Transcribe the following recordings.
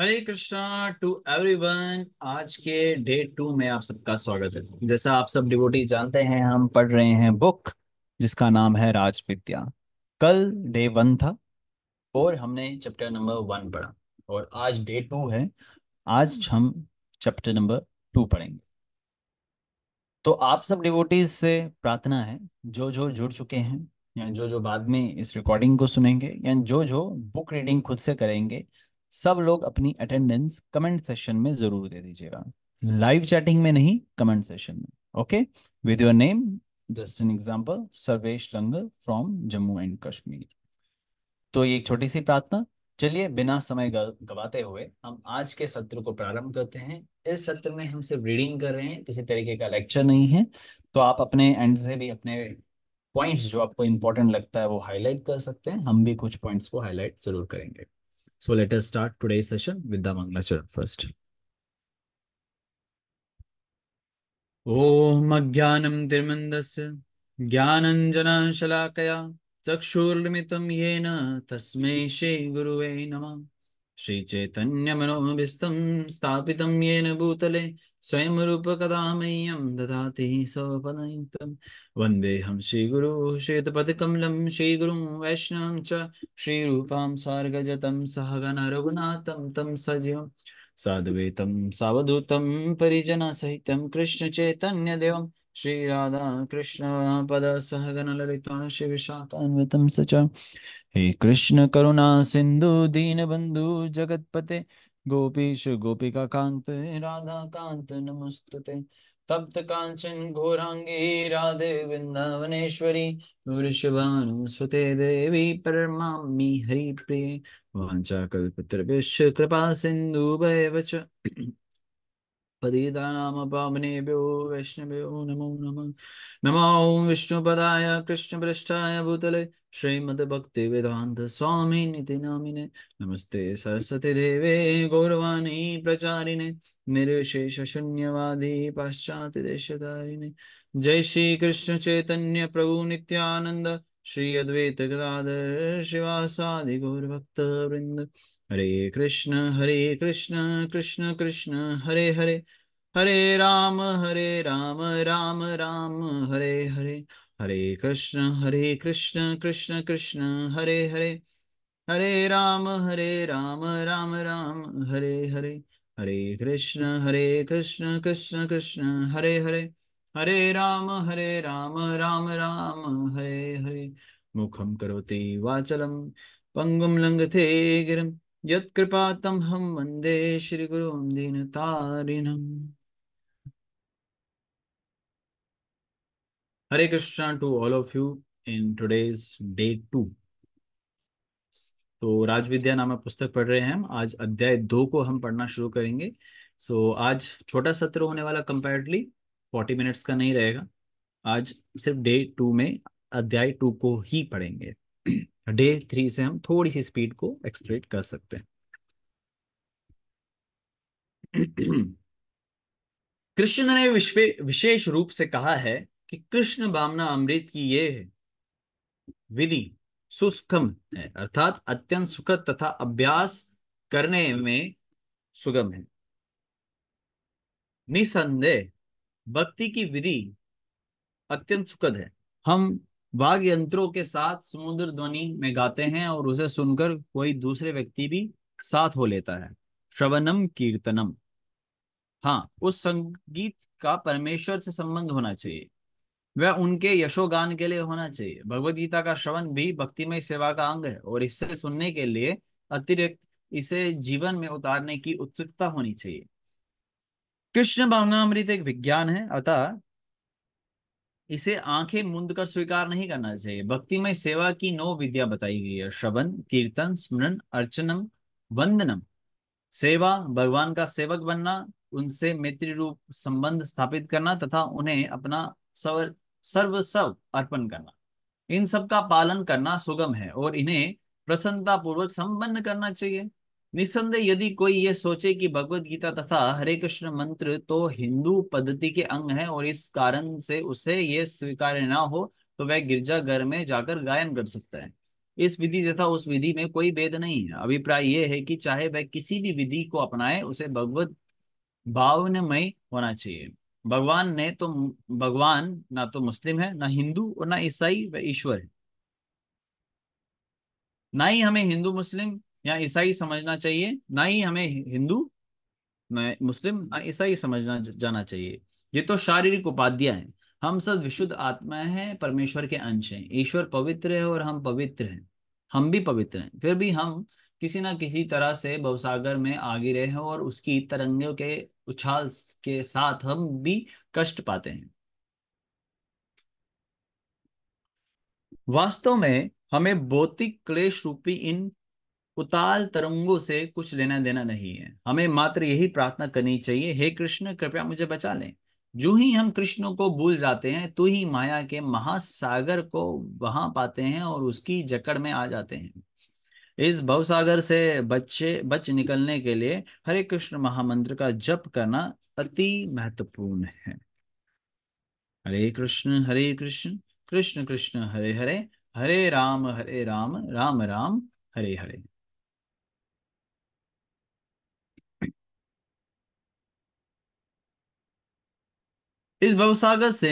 Hare Krishna to everyone आज के day to में आप सबका स्वागत है जैसा आप सब डिवोटी जानते हैं हम पढ़ रहे हैं बुक जिसका नाम है राज विद्या कल डे वन था और हमने चैप्टर नंबर वन पढ़ा और आज डे टू है आज हम चैप्टर नंबर टू पढ़ेंगे तो आप सब डिवोटीज से प्रार्थना है जो जो जुड़ चुके हैं या जो जो बाद में इस रिकॉर्डिंग को सुनेंगे या जो जो बुक रीडिंग खुद से करेंगे सब लोग अपनी अटेंडेंस कमेंट सेशन में जरूर दे दीजिएगा लाइव चैटिंग में नहीं कमेंट सेशन में okay with your name just an example Sarvesh Langar from Jammu and Kashmir तो ये एक छोटी सी प्रार्थना चलिए बिना समय गवाते हुए हम आज के सत्र को प्रारंभ करते हैं इस सत्र में हम सिर्फ रीडिंग कर रहे हैं किसी तरीके का लेक्चर नहीं है तो आप अपने एंड से भी अपने पॉइंट्स जो आपको इंपॉर्टेंट लगता है वो हाईलाइट कर सकते हैं हम भी कुछ पॉइंट्स को हाईलाइट जरूर करेंगे So let us start today's session with the Mangalacharan first. ॐ अज्ञानं तिर्मन्दस्य ज्ञानञ्जनशलाकया चक्षुर्मितं येन तस्मै श्रीगुरुवे नमः श्रीचैतन्यमनोभिस्तं स्थापितं येन भूतले स्वयं रूपकदामय्यं ददाति सपदयुक्तं वन्देऽहं श्रीगुरुः श्वेतपदकमलं श्रीगुरुं वैष्णवं च श्रीरूपां सार्गजतं सहगणरघुनाथं तं सजीवं साधुवेतं कृष्ण पद कृष्णचैतन्यदेवं ललिता श्री स च हे कृष्ण कृष्णकरुणा सिन्धु दीनबन्धु जगतपते गोपीश गोपिका कांत राधा कांत नमस्कृते तप्त कांचन घोरांगी राधे वृंदावनेश्वरी वृषभानुसुते देवी परमामि हरिप्रिये वाञ्छाकल्पतरुभ्यश्च कृपा सिन्धुभैव च पतितानामपावनेभ्यो वैष्णवेभ्यो नमो नमः नमो ॐ विष्णुपदाय कृष्णपृष्ठाय भूतले श्रीमद्भक्तिवेदान्तस्वामी निति नामिने नमस्ते सरस्वती देवे गौरवाणी प्रचारिणे निर्विशेषशून्यवादी पाश्चात्यदेशधारिणे जय श्री कृष्ण चैतन्य प्रभु नित्यानन्द श्री अद्वैत गदाधर शिवासादि गौरभक्तवृन्द हरे कृष्ण हरे कृष्ण कृष्ण कृष्ण हरे हरे हरे राम हरे राम राम राम हरे हरे हरे कृष्ण हरे कृष्ण कृष्ण कृष्ण हरे हरे हरे राम हरे राम राम राम हरे हरे हरे कृष्ण हरे कृष्ण कृष्ण कृष्ण हरे हरे हरे राम हरे राम राम राम हरे हरे मुखम करोति वाचलम पंगुम लंगते गिरम यत्कृपा तं हम गुरु दीन दीनतारिणम् Hare Krishna to all of you in today's day two तो राजविद्या नामक पुस्तक पढ़ रहे हैं हम आज अध्याय दो को हम पढ़ना शुरू करेंगे सो so, आज छोटा सत्र होने वाला कंपेरिटली फोर्टी मिनट्स का नहीं रहेगा आज सिर्फ डे टू में अध्याय टू को ही पढ़ेंगे डे थ्री से हम थोड़ी सी स्पीड को एक्सलेट कर सकते हैं कृष्ण ने विश्व विशेष रूप से कहा है कि कृष्ण भावना अमृत की ये विधि सुस्कम है अर्थात अत्यंत सुखद तथा अभ्यास करने में सुगम है निसंदेह भक्ति की विधि अत्यंत सुखद है हम वाग यंत्रों के साथ समुद्र ध्वनि में गाते हैं और उसे सुनकर कोई दूसरे व्यक्ति भी साथ हो लेता है श्रवणम कीर्तनम हाँ उस संगीत का परमेश्वर से संबंध होना चाहिए वह उनके यशोगान के लिए होना चाहिए भगवद गीता का श्रवण भी भक्तिमय सेवा का अंग है और इससे सुनने के लिए अतिरिक्त इसे जीवन में उतारने की उत्सुकता होनी चाहिए कृष्ण भावनामृत एक विज्ञान है अतः इसे आंखें मूंद कर स्वीकार नहीं करना चाहिए भक्तिमय सेवा की नौ विद्या बताई गई है श्रवण कीर्तन स्मरण अर्चनम वंदनम सेवा भगवान का सेवक बनना उनसे मैत्री रूप संबंध स्थापित करना तथा उन्हें अपना सवर सर्व अर्पण करना इन सब का पालन करना सुगम है और इन्हें प्रसन्नता पूर्वक संपन्न करना चाहिए निसंदेह यदि कोई ये सोचे कि भगवत गीता तथा हरे कृष्ण मंत्र तो हिंदू पद्धति के अंग हैं और इस कारण से उसे ये स्वीकार ना हो तो वह गिरजा घर में जाकर गायन कर सकता है इस विधि तथा उस विधि में कोई भेद नहीं है अभिप्राय यह है कि चाहे वह किसी भी विधि को अपनाए उसे भगवत भावनमय होना चाहिए भगवान ने तो भगवान ना तो मुस्लिम है ना हिंदू और ना ईसाई व ईश्वर है ना ही हमें हिंदू मुस्लिम या ईसाई समझना चाहिए ना ही हमें हिंदू ना मुस्लिम ना ईसाई समझना जाना चाहिए ये तो शारीरिक उपाधियां हैं हम सब विशुद्ध आत्मा हैं परमेश्वर के अंश हैं ईश्वर पवित्र है और हम पवित्र हैं हम भी पवित्र हैं फिर भी हम किसी ना किसी तरह से भवसागर में आगे रहे हैं और उसकी तरंगों के उछाल के साथ हम भी कष्ट पाते हैं वास्तव में हमें भौतिक क्लेश रूपी इन उताल तरंगों से कुछ लेना देना नहीं है हमें मात्र यही प्रार्थना करनी चाहिए हे कृष्ण कृपया मुझे बचा लें जो ही हम कृष्ण को भूल जाते हैं तो ही माया के महासागर को वहां पाते हैं और उसकी जकड़ में आ जाते हैं इस भवसागर से बच्चे बच निकलने के लिए हरे कृष्ण महामंत्र का जप करना अति महत्वपूर्ण है हरे कृष्ण हरे कृष्ण कृष्ण कृष्ण हरे हरे हरे राम हरे राम राम राम हरे हरे इस भवसागर से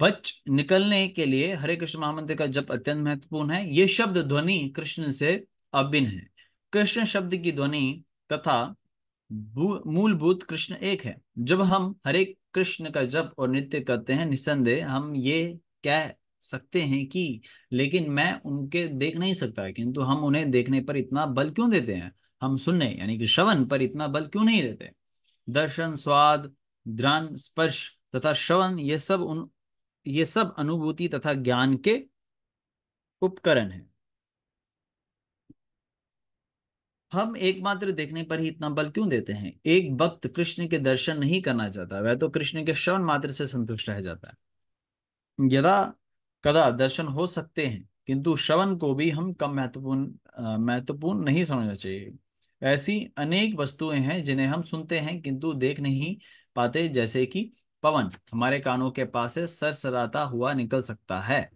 बच निकलने के लिए हरे कृष्ण महामंत्र का जप अत्यंत महत्वपूर्ण है ये शब्द ध्वनि कृष्ण से अभिन्न है कृष्ण शब्द की ध्वनि तथा मूलभूत कृष्ण एक है जब हम हरे कृष्ण का जप और नृत्य करते हैं निस्संदेह हम ये कह सकते हैं कि लेकिन मैं उनके देख नहीं सकता किंतु हम उन्हें देखने पर इतना बल क्यों देते हैं हम सुनने यानी कि श्रवण पर इतना बल क्यों नहीं देते दर्शन स्वाद ध्यान स्पर्श तथा श्रवण ये सब उन ये सब अनुभूति तथा ज्ञान के उपकरण है हम एकमात्र देखने पर ही इतना बल क्यों देते हैं एक वक्त कृष्ण के दर्शन नहीं करना चाहता वह तो कृष्ण के श्रवण मात्र से संतुष्ट रह जाता है यदा कदा दर्शन हो सकते हैं किंतु श्रवण को भी हम कम महत्वपूर्ण महत्वपूर्ण नहीं समझना चाहिए ऐसी अनेक वस्तुएं हैं जिन्हें हम सुनते हैं किंतु देख नहीं पाते जैसे कि पवन हमारे कानों के पास से सरसराता हुआ निकल सकता है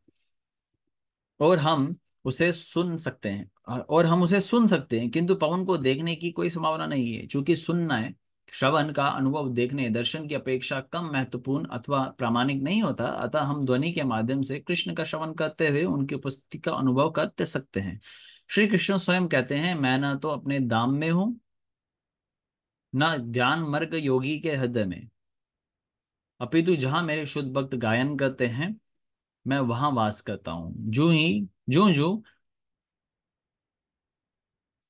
और हम उसे सुन सकते हैं और हम उसे सुन सकते हैं किंतु पवन को देखने की कोई संभावना नहीं है चूंकि सुनना है श्रवण का अनुभव देखने दर्शन की अपेक्षा कम महत्वपूर्ण अथवा प्रामाणिक नहीं होता अतः हम ध्वनि के माध्यम से कृष्ण का श्रवण करते हुए उनकी उपस्थिति का अनुभव करते सकते हैं श्री कृष्ण स्वयं कहते हैं मैं ना तो अपने दाम में हूं ना ध्यान मर्ग योगी के हृदय में अपितु जहां मेरे शुद्ध भक्त गायन करते हैं मैं वहां वास करता हूं जो ही जो जो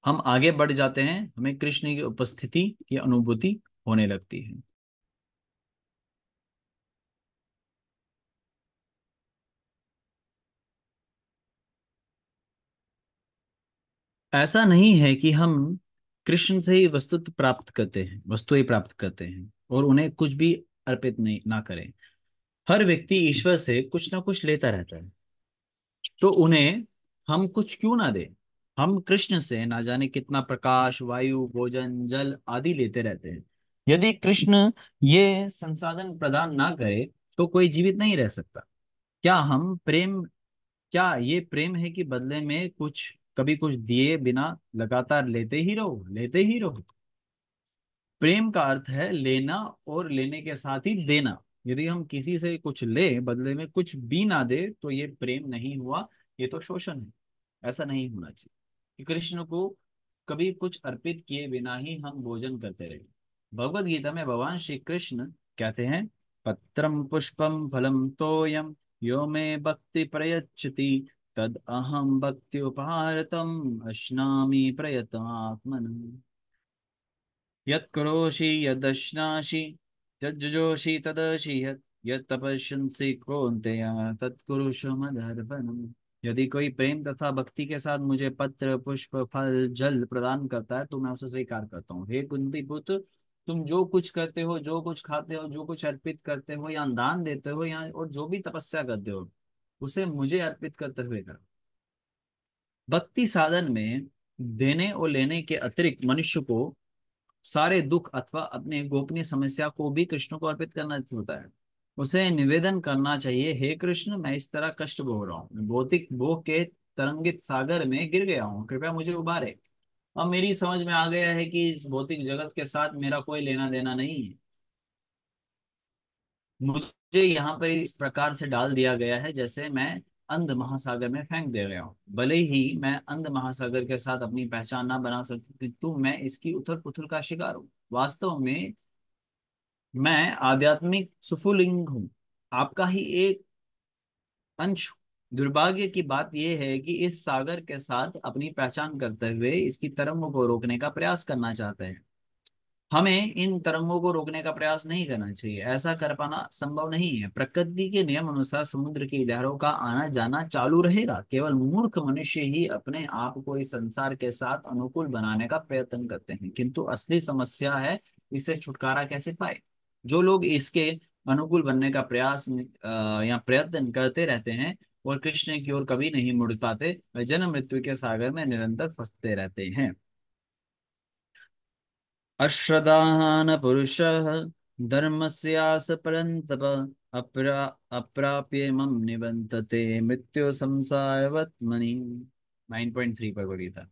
हम आगे बढ़ जाते हैं हमें कृष्ण की उपस्थिति की अनुभूति होने लगती है ऐसा नहीं है कि हम कृष्ण से ही वस्तु प्राप्त करते हैं वस्तु ही प्राप्त करते हैं और उन्हें कुछ भी अर्पित नहीं ना करें हर व्यक्ति ईश्वर से कुछ ना कुछ लेता रहता है तो उन्हें हम कुछ क्यों ना दें हम कृष्ण से ना जाने कितना प्रकाश वायु भोजन जल आदि लेते रहते हैं यदि कृष्ण ये संसाधन प्रदान ना करे तो कोई जीवित नहीं रह सकता क्या हम प्रेम क्या ये प्रेम है कि बदले में कुछ कभी कुछ दिए बिना लगातार लेते ही रहो लेते ही रहो प्रेम का अर्थ है लेना और लेने के साथ ही देना यदि हम किसी से कुछ ले बदले में कुछ भी ना दे तो ये प्रेम नहीं हुआ ये तो शोषण है ऐसा नहीं होना चाहिए कि कृष्ण को कभी कुछ अर्पित किए बिना ही हम भोजन करते रहे भगवद गीता में भगवान श्री कृष्ण कहते हैं पत्रम पुष्पम फलम तोयम यो में भक्ति प्रयचती तद अहम भक्ति उपारतम अश्नामी प्रयतात्मन यत्करोषि यदश्नासि यज्जुजोषि तदशि यत्तपस्यंसि तत्कुरुष तत्कुरुषमदर्पणम् यदि कोई प्रेम तथा भक्ति के साथ मुझे पत्र पुष्प फल जल प्रदान करता है तो मैं उसे स्वीकार करता हूँ हे कुंती पुत्र तुम जो कुछ करते हो जो कुछ खाते हो जो कुछ अर्पित करते हो या दान देते हो या और जो भी तपस्या करते हो उसे मुझे अर्पित करते हुए करो भक्ति साधन में देने और लेने के अतिरिक्त मनुष्य को सारे दुख अथवा अपने गोपनीय समस्या को भी कृष्ण को अर्पित करना होता है उसे निवेदन करना चाहिए हे कृष्ण मैं इस तरह कष्ट भोग रहा हूँ भौतिक भोग के तरंगित सागर में गिर गया हूँ कृपया मुझे उबारे अब मेरी समझ में आ गया है कि इस भौतिक जगत के साथ मेरा कोई लेना देना नहीं है मुझे यहाँ पर इस प्रकार से डाल दिया गया है जैसे मैं अंध महासागर में फेंक दे गया हूँ भले ही मैं अंध महासागर के साथ अपनी पहचान ना बना सकूं किंतु मैं इसकी उथल पुथल का शिकार हूँ वास्तव में मैं आध्यात्मिक सुफुलिंग हूँ आपका ही एक अंश दुर्भाग्य की बात यह है कि इस सागर के साथ अपनी पहचान करते हुए इसकी तरंगों को रोकने का प्रयास करना चाहते हैं हमें इन तरंगों को रोकने का प्रयास नहीं करना चाहिए ऐसा कर पाना संभव नहीं है प्रकृति के नियम अनुसार समुद्र की लहरों का आना जाना चालू रहेगा केवल मूर्ख मनुष्य ही अपने आप को इस संसार के साथ अनुकूल बनाने का प्रयत्न करते हैं किंतु असली समस्या है इसे छुटकारा कैसे पाए जो लोग इसके अनुकूल बनने का प्रयास या प्रयत्न करते रहते हैं और कृष्ण की ओर कभी नहीं मुड़ पाते वे जन्म मृत्यु के सागर में निरंतर फंसते रहते हैं पुरुष धर्म पुरुषः धर्मस्यासपरन्तप अप्राप्य मम निबंधते मृत्यु संसार नाइन पॉइंट थ्री पर बढ़ी था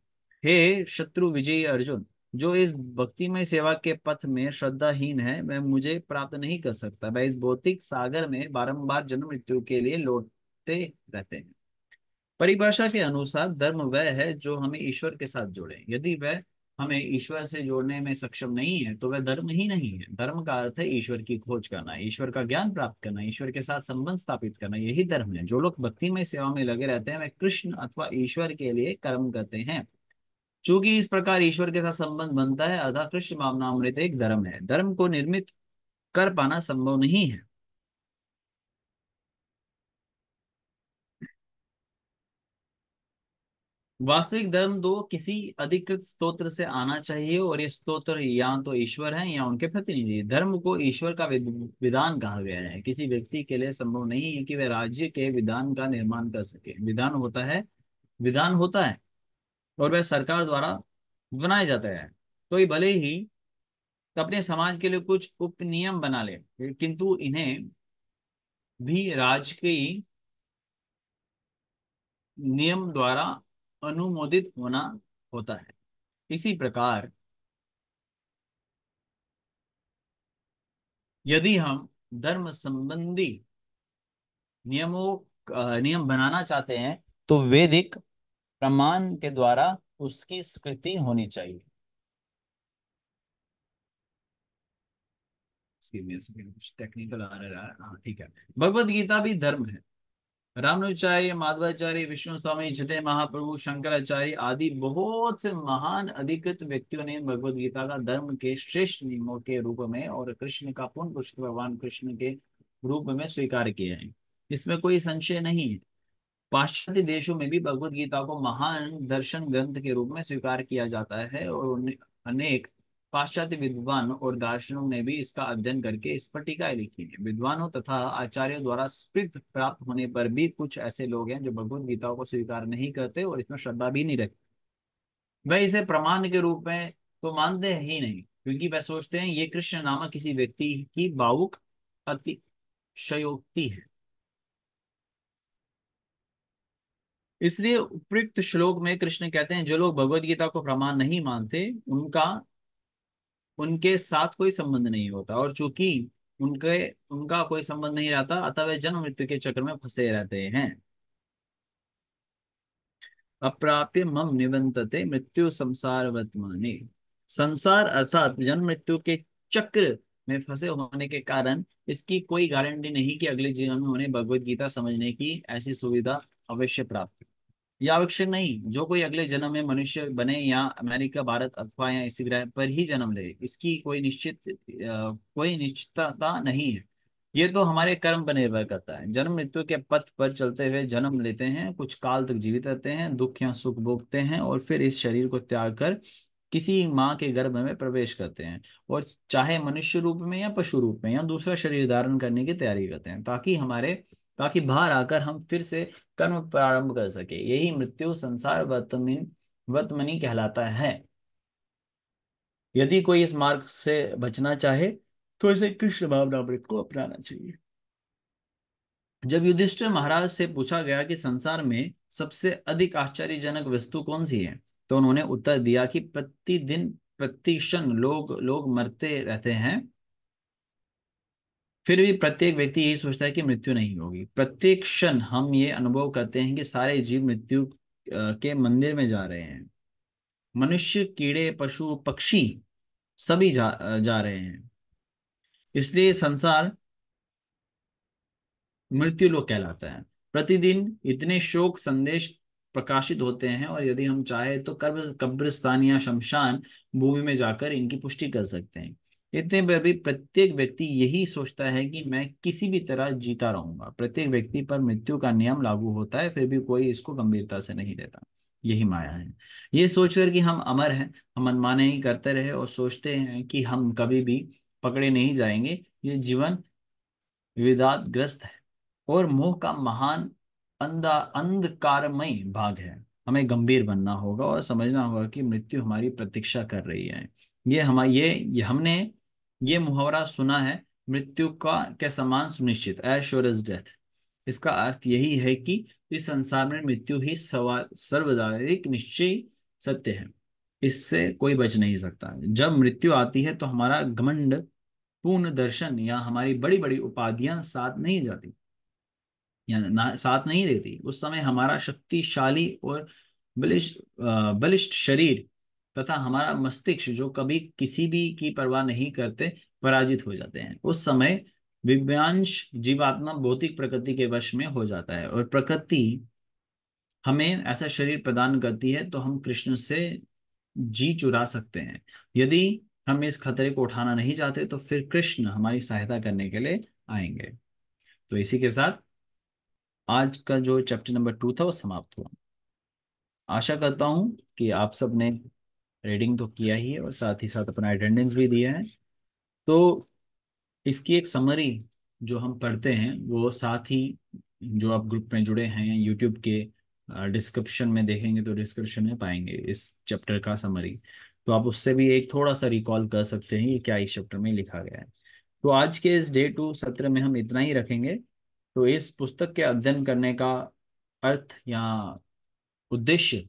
हे शत्रु विजयी अर्जुन जो इस भक्तिमय सेवा के पथ में श्रद्धाहीन है वह मुझे प्राप्त नहीं कर सकता वह इस भौतिक सागर में बारंबार जन्म मृत्यु के लिए लौटते रहते हैं परिभाषा के अनुसार धर्म वह है जो हमें ईश्वर के साथ जोड़े यदि वह हमें ईश्वर से जोड़ने में सक्षम नहीं है तो वह धर्म ही नहीं है धर्म का अर्थ है ईश्वर की खोज करना ईश्वर का ज्ञान प्राप्त करना ईश्वर के साथ संबंध स्थापित करना यही धर्म है जो लोग भक्ति में सेवा में लगे रहते हैं वे कृष्ण अथवा ईश्वर के लिए कर्म करते हैं चूंकि इस प्रकार ईश्वर के साथ संबंध बनता है अर्थात कृष्ण भावना अमृत एक धर्म है धर्म को निर्मित कर पाना संभव नहीं है वास्तविक धर्म दो किसी अधिकृत स्तोत्र से आना चाहिए और ये स्तोत्र या तो ईश्वर है या उनके प्रतिनिधि धर्म को ईश्वर का विधान कहा गया है किसी व्यक्ति के लिए संभव नहीं है कि वह राज्य के विधान का निर्माण कर सके विधान होता है विधान होता है और वह सरकार द्वारा बनाया जाता है तो ये भले ही अपने समाज के लिए कुछ उपनियम बना ले किंतु इन्हें भी राजकीय नियम द्वारा अनुमोदित होना होता है इसी प्रकार यदि हम धर्म संबंधी नियमों नियम बनाना चाहते हैं तो वैदिक प्रमाण के द्वारा उसकी स्वीकृति होनी चाहिए कुछ टेक्निकल आ रहा है हाँ, ठीक है भगवत गीता भी धर्म है रामानुजाचार्य माधवाचार्य विष्णु स्वामी जते महाप्रभु शंकराचार्य आदि बहुत से महान अधिकृत व्यक्तियों ने भगवद गीता का धर्म के श्रेष्ठ नियमों के रूप में और कृष्ण का पूर्ण पुरुष भगवान कृष्ण के रूप में स्वीकार किया है इसमें कोई संशय नहीं है पाश्चात्य देशों में भी भगवद गीता को महान दर्शन ग्रंथ के रूप में स्वीकार किया जाता है और अनेक पाश्चात्य विद्वान और दार्शनिकों ने भी इसका अध्ययन करके इस पर टीकाएं लिखी है विद्वानों तथा आचार्यों द्वारा स्पृत प्राप्त होने पर भी कुछ ऐसे लोग हैं जो भगवत गीताओं को स्वीकार नहीं करते और इसमें श्रद्धा भी नहीं रखते वह इसे प्रमाण के रूप में तो मानते ही नहीं क्योंकि वह सोचते हैं ये कृष्ण नामक किसी व्यक्ति की भावुक अतिशयोक्ति है इसलिए उपयुक्त श्लोक में कृष्ण कहते हैं जो लोग भगवदगीता को प्रमाण नहीं मानते उनका उनके साथ कोई संबंध नहीं होता और चूंकि उनके उनका कोई संबंध नहीं रहता अतः वे जन्म मृत्यु के चक्र में फंसे रहते हैं अप्राप्य मम निबंधते मृत्यु संसार वर्तमानी संसार अर्थात जन्म मृत्यु के चक्र में फंसे होने के कारण इसकी कोई गारंटी नहीं कि अगले जीवन में उन्हें भगवत गीता समझने की ऐसी सुविधा अवश्य प्राप्त यह आवश्यक नहीं जो कोई अगले जन्म में मनुष्य बने या अमेरिका भारत अथवा या इसी ग्रह पर ही जन्म ले इसकी कोई निश्चित कोई निश्चितता नहीं है ये तो हमारे कर्म पर निर्भर करता है जन्म मृत्यु के पथ पर चलते हुए जन्म लेते हैं कुछ काल तक जीवित रहते हैं दुख या सुख भोगते हैं और फिर इस शरीर को त्याग कर किसी माँ के गर्भ में प्रवेश करते हैं और चाहे मनुष्य रूप में या पशु रूप में या दूसरा शरीर धारण करने की तैयारी करते हैं ताकि हमारे ताकि बाहर आकर हम फिर से कर्म प्रारंभ कर सके यही मृत्यु संसार वर्तमिन वर्तमनी कहलाता है यदि कोई इस मार्ग से बचना चाहे तो इसे कृष्ण भावनामृत को अपनाना चाहिए जब युधिष्ठिर महाराज से पूछा गया कि संसार में सबसे अधिक आश्चर्यजनक वस्तु कौन सी है तो उन्होंने उत्तर दिया कि प्रतिदिन प्रतिक्षण लोग लोग मरते रहते हैं फिर भी प्रत्येक व्यक्ति यही सोचता है कि मृत्यु नहीं होगी प्रत्येक क्षण हम ये अनुभव करते हैं कि सारे जीव मृत्यु के मंदिर में जा रहे हैं मनुष्य कीड़े पशु पक्षी सभी जा जा रहे हैं इसलिए संसार मृत्यु लोग कहलाता है प्रतिदिन इतने शोक संदेश प्रकाशित होते हैं और यदि हम चाहे तो कब्र कब्रिस्तान या शमशान भूमि में जाकर इनकी पुष्टि कर सकते हैं इतने पर भी प्रत्येक व्यक्ति यही सोचता है कि मैं किसी भी तरह जीता रहूंगा प्रत्येक व्यक्ति पर मृत्यु का नियम लागू होता है फिर भी कोई इसको गंभीरता से नहीं लेता यही माया है ये सोचकर कि हम अमर हैं हम मनमाने ही करते रहे और सोचते हैं कि हम कभी भी पकड़े नहीं जाएंगे ये जीवन विदातग्रस्त है और मोह का महान अंधा अंधकारमय भाग है हमें गंभीर बनना होगा और समझना होगा कि मृत्यु हमारी प्रतीक्षा कर रही है ये हमारे ये, ये हमने ये मुहावरा सुना है मृत्यु का के समान सुनिश्चित एज डेथ इसका अर्थ यही है कि इस संसार में मृत्यु ही सर्वदायिक निश्चय सत्य है इससे कोई बच नहीं सकता जब मृत्यु आती है तो हमारा घमंड पूर्ण दर्शन या हमारी बड़ी बड़ी उपाधियां साथ नहीं जाती या ना, साथ नहीं देती उस समय हमारा शक्तिशाली और बलिष्ठ बलिष्ठ शरीर तथा हमारा मस्तिष्क जो कभी किसी भी की परवाह नहीं करते पराजित हो जाते हैं उस समय विव्यांश जीवात्मा भौतिक प्रकृति के वश में हो जाता है और प्रकृति हमें ऐसा शरीर प्रदान करती है तो हम कृष्ण से जी चुरा सकते हैं यदि हम इस खतरे को उठाना नहीं चाहते तो फिर कृष्ण हमारी सहायता करने के लिए आएंगे तो इसी के साथ आज का जो चैप्टर नंबर टू था वो समाप्त हुआ आशा करता हूं कि आप सबने रीडिंग तो किया ही है और साथ ही साथ अपना अटेंडेंस भी दिया है तो इसकी एक समरी जो हम पढ़ते हैं वो साथ ही जो आप ग्रुप में जुड़े हैं यूट्यूब के डिस्क्रिप्शन में देखेंगे तो डिस्क्रिप्शन में पाएंगे इस चैप्टर का समरी तो आप उससे भी एक थोड़ा सा रिकॉल कर सकते हैं ये क्या इस चैप्टर में लिखा गया है तो आज के इस डे टू सत्र में हम इतना ही रखेंगे तो इस पुस्तक के अध्ययन करने का अर्थ या उद्देश्य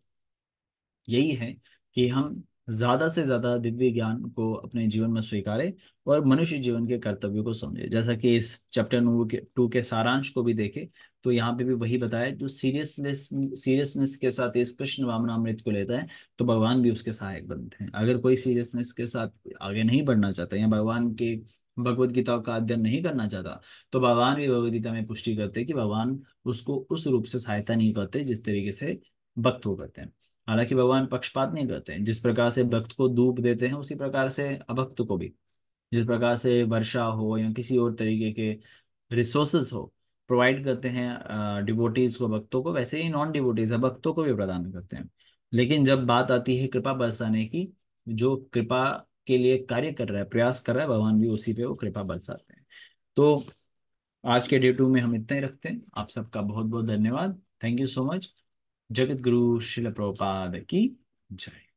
यही है कि हम ज्यादा से ज्यादा दिव्य ज्ञान को अपने जीवन में स्वीकारे और मनुष्य जीवन के कर्तव्य को समझे जैसा कि इस चैप्टर नंबर टू के सारांश को भी देखे तो यहाँ पे भी वही बताया जो सीरियसनेस सीरियसनेस के साथ इस कृष्ण वामनामृत को लेता है तो भगवान भी उसके सहायक बनते हैं अगर कोई सीरियसनेस के साथ आगे नहीं बढ़ना चाहता या भगवान के भगवत गीता का अध्ययन नहीं करना चाहता तो भगवान भी भगवत गीता में पुष्टि करते कि भगवान उसको उस रूप से सहायता नहीं करते जिस तरीके से भक्त हो करते हैं हालांकि भगवान पक्षपात नहीं करते हैं जिस प्रकार से भक्त को धूप देते हैं उसी प्रकार से अभक्त को भी जिस प्रकार से वर्षा हो या किसी और तरीके के रिसोर्सेस हो प्रोवाइड करते हैं डिवोटीज को भक्तों को वैसे ही नॉन डिवोटीज भक्तों को भी प्रदान करते हैं लेकिन जब बात आती है कृपा बरसाने की जो कृपा के लिए कार्य कर रहा है प्रयास कर रहा है भगवान भी उसी पे वो कृपा बरसाते हैं तो आज के डे टू में हम इतना ही रखते हैं आप सबका बहुत बहुत धन्यवाद थैंक यू सो मच जगत गुरु शिल प्रोपाद की जय